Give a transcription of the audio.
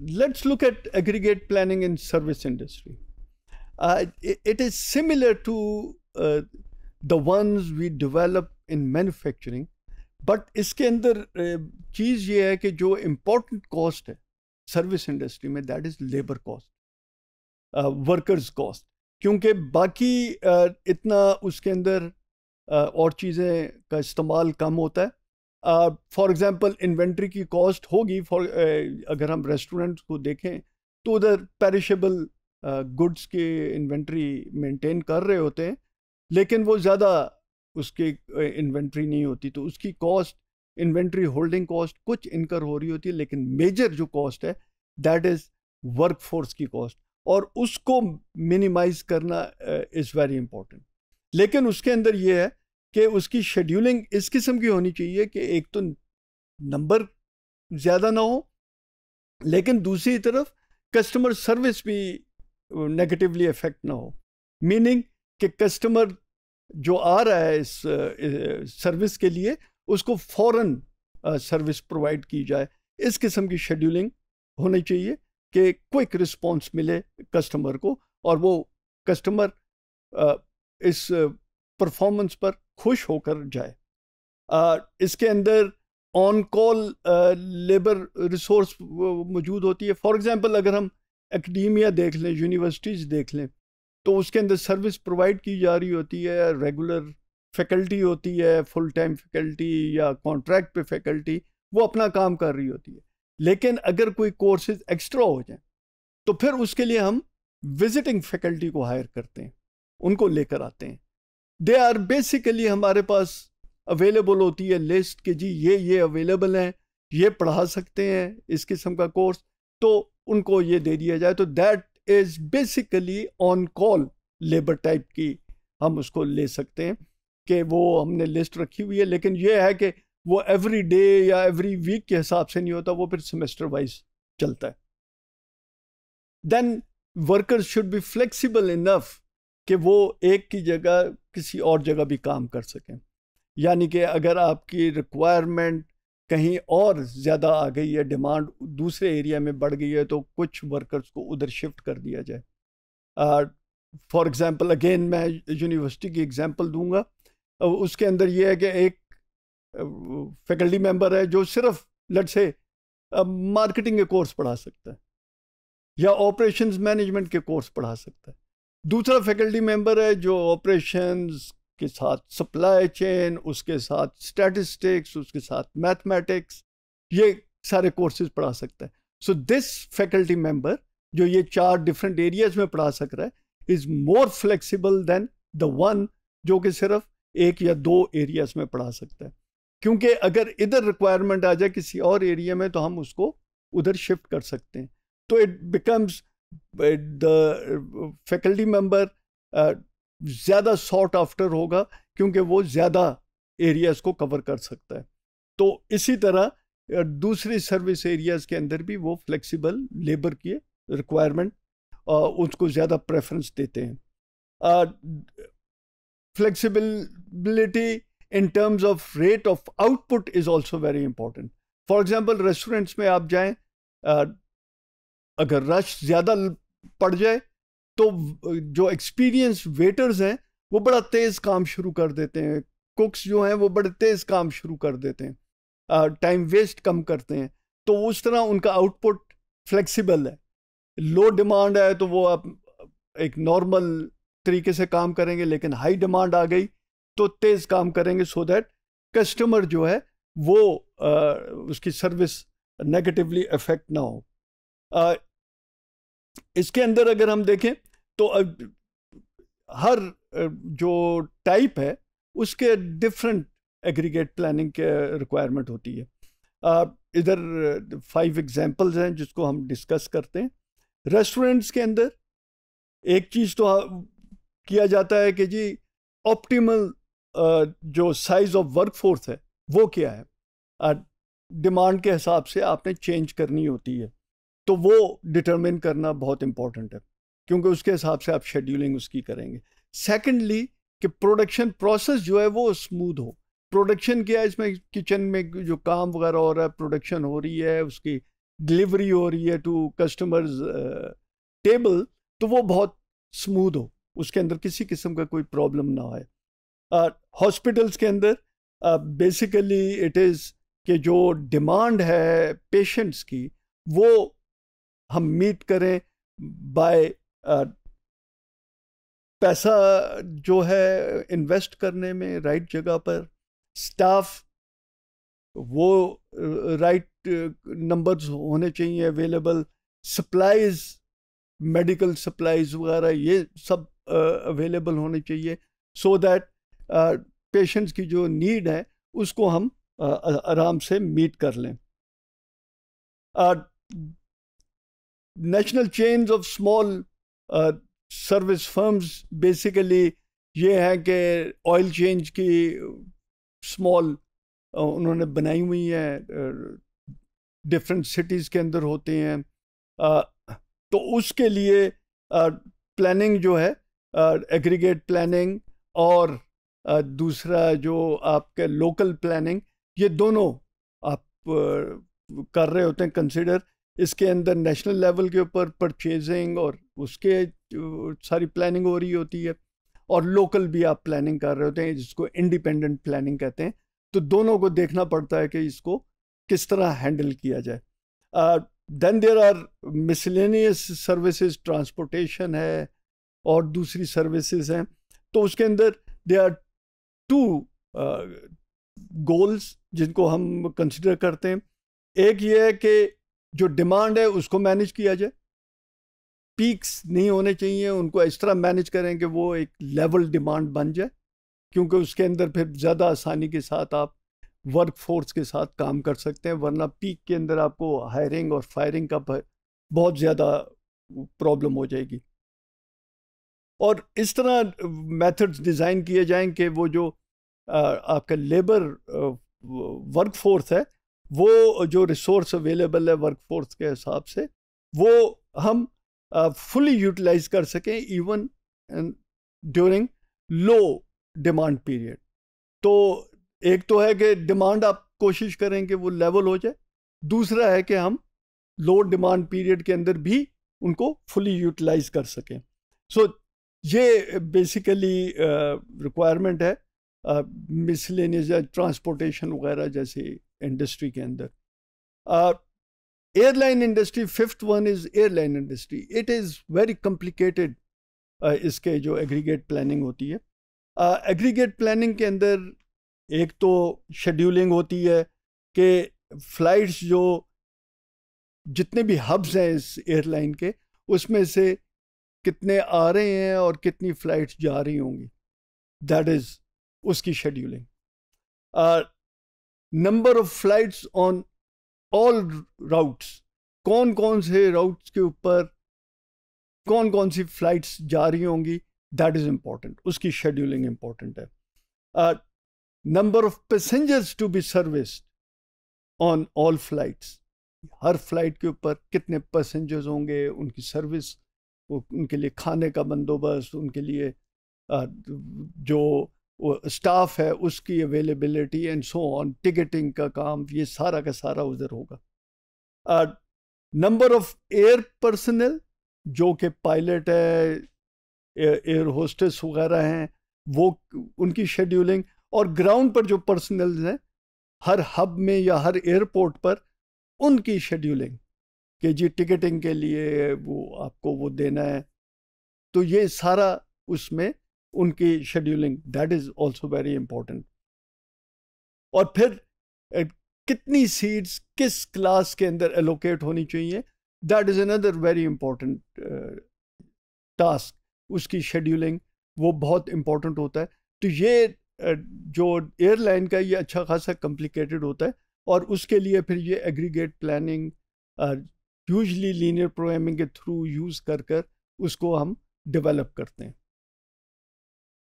let's look at aggregate planning in service industry. Uh, it, it is similar to uh, the ones we develop in manufacturing, but iske andar cheez ye hai ki jo important cost hai service industry mein that is labor cost, uh, workers cost. क्योंकि बाकी uh, इतना उसके अंदर uh, और चीज़ें का इस्तेमाल कम होता है फॉर एग्जांपल इन्वेंट्री की कॉस्ट होगी फॉर uh, अगर हम रेस्टोरेंट को देखें तो उधर पेरिशेबल गुड्स की इन्वेंट्री मेंटेन कर रहे होते हैं लेकिन वो ज़्यादा उसकी इन्वेंट्री uh, नहीं होती तो उसकी कॉस्ट इन्वेंट्री होल्डिंग कॉस्ट कुछ इनकर हो रही होती है लेकिन मेजर जो कॉस्ट है दैट इज़ वर्क फोर्स की कॉस्ट और उसको मिनिमाइज करना इज़ वेरी इंपॉर्टेंट लेकिन उसके अंदर ये है कि उसकी शेड्यूलिंग इस किस्म की होनी चाहिए कि एक तो नंबर ज़्यादा ना हो लेकिन दूसरी तरफ कस्टमर सर्विस भी नेगेटिवली अफेक्ट ना हो मीनिंग कि कस्टमर जो आ रहा है इस, इस सर्विस के लिए उसको फौरन सर्विस प्रोवाइड की जाए इस किस्म की शेड्यूलिंग होनी चाहिए कि क्विक रिस्पांस मिले कस्टमर को और वो कस्टमर इस परफॉर्मेंस पर खुश होकर जाए आ, इसके अंदर ऑन कॉल लेबर रिसोर्स मौजूद होती है फॉर एग्ज़ाम्पल अगर हम एकेडमिया देख लें यूनिवर्सिटीज़ देख लें तो उसके अंदर सर्विस प्रोवाइड की जा रही होती है रेगुलर फैकल्टी होती है फुल टाइम फैकल्टी या कॉन्ट्रैक्ट पे फैकल्टी वो अपना काम कर रही होती है लेकिन अगर कोई कोर्सेज एक्स्ट्रा हो जाए तो फिर उसके लिए हम विजिटिंग फैकल्टी को हायर करते हैं उनको लेकर आते हैं दे आर बेसिकली हमारे पास अवेलेबल होती है लिस्ट कि जी ये ये अवेलेबल हैं ये पढ़ा सकते हैं इस किस्म का कोर्स तो उनको ये दे दिया जाए तो that is basically on call labour type की हम उसको ले सकते हैं कि वो हमने लिस्ट रखी हुई है लेकिन ये है कि वो एवरी डे या एवरी वीक के हिसाब से नहीं होता वो फिर सेमेस्टर वाइज चलता है then workers should be flexible enough कि वो एक की जगह किसी और जगह भी काम कर सकें यानी कि अगर आपकी रिक्वायरमेंट कहीं और ज़्यादा आ गई है डिमांड दूसरे एरिया में बढ़ गई है तो कुछ वर्कर्स को उधर शिफ्ट कर दिया जाए फॉर एग्ज़ाम्पल अगेन मैं यूनिवर्सिटी की एग्ज़ाम्पल दूंगा उसके अंदर ये है कि एक फैकल्टी मेंबर है जो सिर्फ लट से मार्केटिंग के कोर्स पढ़ा सकता है या ऑपरेशंस मैनेजमेंट के कोर्स पढ़ा सकता है दूसरा फैकल्टी मेंबर है जो ऑपरेशंस के साथ सप्लाई चेन उसके साथ स्टैटिस्टिक्स उसके साथ मैथमेटिक्स ये सारे कोर्सेज पढ़ा सकता है सो दिस फैकल्टी मेंबर जो ये चार डिफरेंट एरियाज में पढ़ा सक रहा है is more flexible than the one जो कि सिर्फ एक या दो एरियाज में पढ़ा सकता है क्योंकि अगर इधर रिक्वायरमेंट आ जाए किसी और एरिया में तो हम उसको उधर शिफ्ट कर सकते हैं तो it becomes the faculty member ज़्यादा सॉर्ट आफ्टर होगा क्योंकि वो ज़्यादा एरियाज़ को कवर कर सकता है तो इसी तरह दूसरे सर्विस एरियाज़ के अंदर भी वो फ्लेक्सिबल लेबर की रिक्वायरमेंट उसको ज़्यादा प्रेफरेंस देते हैं flexibility in terms of rate of output is also very important for example restaurants में आप जाएं अगर रश ज़्यादा पड़ जाए तो जो एक्सपीरियंस वेटर्स हैं वो बड़ा तेज़ काम शुरू कर देते हैं कुक्स जो हैं वो बड़े तेज़ काम शुरू कर देते हैं टाइम वेस्ट कम करते हैं तो उस तरह उनका आउटपुट फ्लेक्सिबल है लो डिमांड है तो वो आप एक नॉर्मल तरीके से काम करेंगे लेकिन हाई डिमांड आ गई तो तेज़ काम करेंगे सो दैट कस्टमर जो है वो आ, उसकी सर्विस नेगेटिवली अफेक्ट ना हो आ, इसके अंदर अगर हम देखें तो हर जो टाइप है उसके डिफरेंट एग्रीगेट प्लानिंग के रिक्वायरमेंट होती है इधर फाइव एग्जांपल्स हैं जिसको हम डिस्कस करते हैं रेस्टोरेंट्स के अंदर एक चीज़ तो किया जाता है कि जी ऑप्टिमल जो साइज ऑफ वर्कफोर्स है वो क्या है डिमांड के हिसाब से आपने चेंज करनी होती है तो वो डिटरमिन करना बहुत इंपॉर्टेंट है क्योंकि उसके हिसाब से आप शेड्यूलिंग उसकी करेंगे सेकेंडली कि प्रोडक्शन प्रोसेस जो है वो स्मूथ हो प्रोडक्शन क्या है इसमें किचन में जो काम वगैरह हो रहा है प्रोडक्शन हो रही है उसकी डिलीवरी हो रही है टू कस्टमर्स टेबल तो वो बहुत स्मूथ हो उसके अंदर किसी किस्म का कोई प्रॉब्लम ना आए हॉस्पिटल्स uh, के अंदर बेसिकली इट इज़ कि जो डिमांड है पेशेंट्स की वो हम मीट करें बाय पैसा जो है इन्वेस्ट करने में राइट जगह पर स्टाफ वो राइट नंबर्स होने चाहिए अवेलेबल सप्लाइज मेडिकल सप्लाइज वगैरह ये सब अवेलेबल होने चाहिए सो दैट पेशेंट्स की जो नीड है उसको हम uh, आराम से मीट कर लें uh, national change of small service firms basically ये है कि ऑयल चेंज की स्मॉल uh, उन्होंने बनाई हुई हैं डिफरेंट सिटीज़ के अंदर होते हैं uh, तो उसके लिए प्लानिंग uh, जो है एग्रीगेट प्लानिंग और दूसरा जो आपके लोकल प्लानिंग ये दोनों आप कर रहे होते हैं कंसिडर इसके अंदर नेशनल लेवल के ऊपर परचेजिंग और उसके सारी प्लानिंग हो रही होती है और लोकल भी आप प्लानिंग कर रहे होते हैं जिसको इंडिपेंडेंट प्लानिंग कहते हैं तो दोनों को देखना पड़ता है कि इसको किस तरह हैंडल किया जाए then there are miscellaneous services transportation है और दूसरी सर्विसेज हैं तो उसके अंदर दे आर टू गोल्स जिनको हम कंसिडर करते हैं एक ये है कि जो डिमांड है उसको मैनेज किया जाए पीक्स नहीं होने चाहिए उनको इस तरह मैनेज करें कि वो एक लेवल डिमांड बन जाए क्योंकि उसके अंदर फिर ज़्यादा आसानी के साथ आप वर्क फोर्स के साथ काम कर सकते हैं वरना पीक के अंदर आपको हायरिंग और फायरिंग का बहुत ज़्यादा प्रॉब्लम हो जाएगी और इस तरह मेथड्स डिज़ाइन किए जाएं कि वो जो आपका लेबर वर्क फोर्स है वो जो रिसोर्स अवेलेबल है वर्कफोर्स के हिसाब से वो हम फुली यूटिलाइज कर सकें even during low demand period तो एक तो है कि डिमांड आप कोशिश करें कि वो लेवल हो जाए दूसरा है कि हम लो डिमांड पीरियड के अंदर भी उनको फुली यूटिलाइज कर सकें सो so, ये बेसिकली रिक्वायरमेंट uh, है मिसलेनियस या ट्रांसपोर्टेशन वगैरह जैसे इंडस्ट्री के अंदर airline industry fifth one is airline industry it is very complicated इसके जो एग्रीगेट प्लानिंग होती है एग्रीगेट uh, प्लानिंग के अंदर एक तो शेड्यूलिंग होती है कि फ़्लाइट्स जो जितने भी हब्स हैं इस एयरलाइन के उसमें से कितने आ रहे हैं और कितनी फ़्लाइट्स जा रही होंगी दैट इज़ उसकी scheduling number of flights on all routes कौन कौन से राउट्स के ऊपर कौन कौन सी फ्लाइट्स जा रही होंगी दैट इज़ इंपॉर्टेंट उसकी शेड्यूलिंग इंपॉर्टेंट है number of passengers to be serviced on all flights हर फ्लाइट के ऊपर कितने पैसेंजर्स होंगे उनकी सर्विस उनके लिए खाने का बंदोबस्त उनके लिए uh, जो स्टाफ है उसकी availability and so on ticketing का काम ये सारा का सारा उधर होगा नंबर ऑफ एयर पर्सनल जो कि पायलट है एयर होस्टेस वगैरह हैं वो उनकी शेड्यूलिंग और ग्राउंड पर जो पर्सनल हैं हर हब में या हर एयरपोर्ट पर उनकी शेड्यूलिंग कि जी टिकटिंग के लिए वो आपको वो देना है तो ये सारा उसमें उनकी scheduling that is also very important और फिर कितनी सीट्स किस क्लास के अंदर एलोकेट होनी चाहिए that is another very important task उसकी शेड्यूलिंग वो बहुत इंपॉर्टेंट होता है तो ये जो एयरलाइन का ये अच्छा खासा कॉम्प्लिकेटेड होता है और उसके लिए फिर ये aggregate planning usually linear programming के थ्रू यूज़ कर कर उसको हम डेवलप करते हैं